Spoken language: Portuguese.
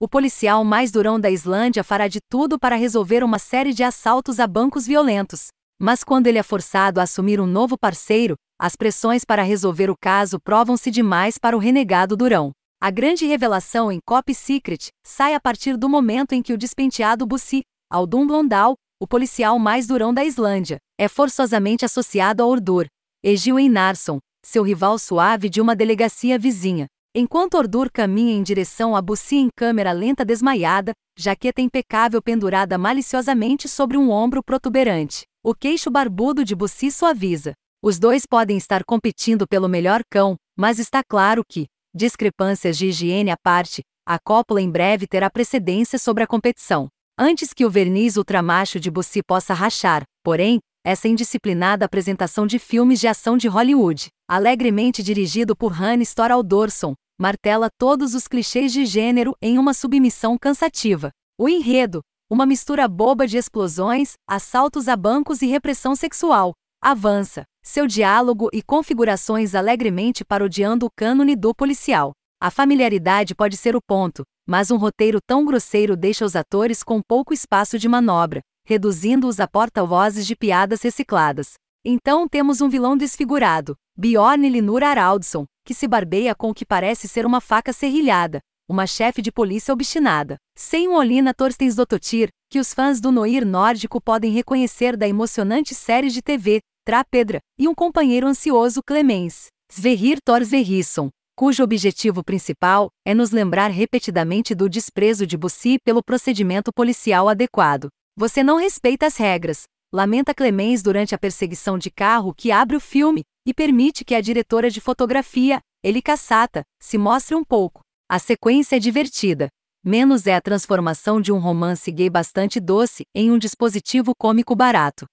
O policial mais durão da Islândia fará de tudo para resolver uma série de assaltos a bancos violentos, mas quando ele é forçado a assumir um novo parceiro, as pressões para resolver o caso provam-se demais para o renegado durão. A grande revelação em Cop Secret sai a partir do momento em que o despenteado Bussi, Aldun Blondal, o policial mais durão da Islândia, é forçosamente associado a urdur Egil Einarsson, seu rival suave de uma delegacia vizinha. Enquanto Ordur caminha em direção a Bussi em câmera lenta desmaiada, jaqueta impecável pendurada maliciosamente sobre um ombro protuberante. O queixo barbudo de Bussi suaviza. Os dois podem estar competindo pelo melhor cão, mas está claro que, discrepâncias de higiene à parte, a cópula em breve terá precedência sobre a competição. Antes que o verniz ultramacho de Bussi possa rachar, porém, essa indisciplinada apresentação de filmes de ação de Hollywood, alegremente dirigido por Hannes Thoraldorson, martela todos os clichês de gênero em uma submissão cansativa. O enredo, uma mistura boba de explosões, assaltos a bancos e repressão sexual, avança, seu diálogo e configurações alegremente parodiando o cânone do policial. A familiaridade pode ser o ponto, mas um roteiro tão grosseiro deixa os atores com pouco espaço de manobra, reduzindo-os a porta-vozes de piadas recicladas. Então temos um vilão desfigurado, Bjorn Linur Araldsson que se barbeia com o que parece ser uma faca serrilhada, uma chefe de polícia obstinada. Sem um Olina Dototir, que os fãs do Noir nórdico podem reconhecer da emocionante série de TV, Tra Pedra, e um companheiro ansioso Clemens, Sverrir Thor Sverrisson, cujo objetivo principal é nos lembrar repetidamente do desprezo de Bussi pelo procedimento policial adequado. Você não respeita as regras, lamenta Clemens durante a perseguição de carro que abre o filme e permite que a diretora de fotografia, Eli Cassata, se mostre um pouco. A sequência é divertida. Menos é a transformação de um romance gay bastante doce em um dispositivo cômico barato.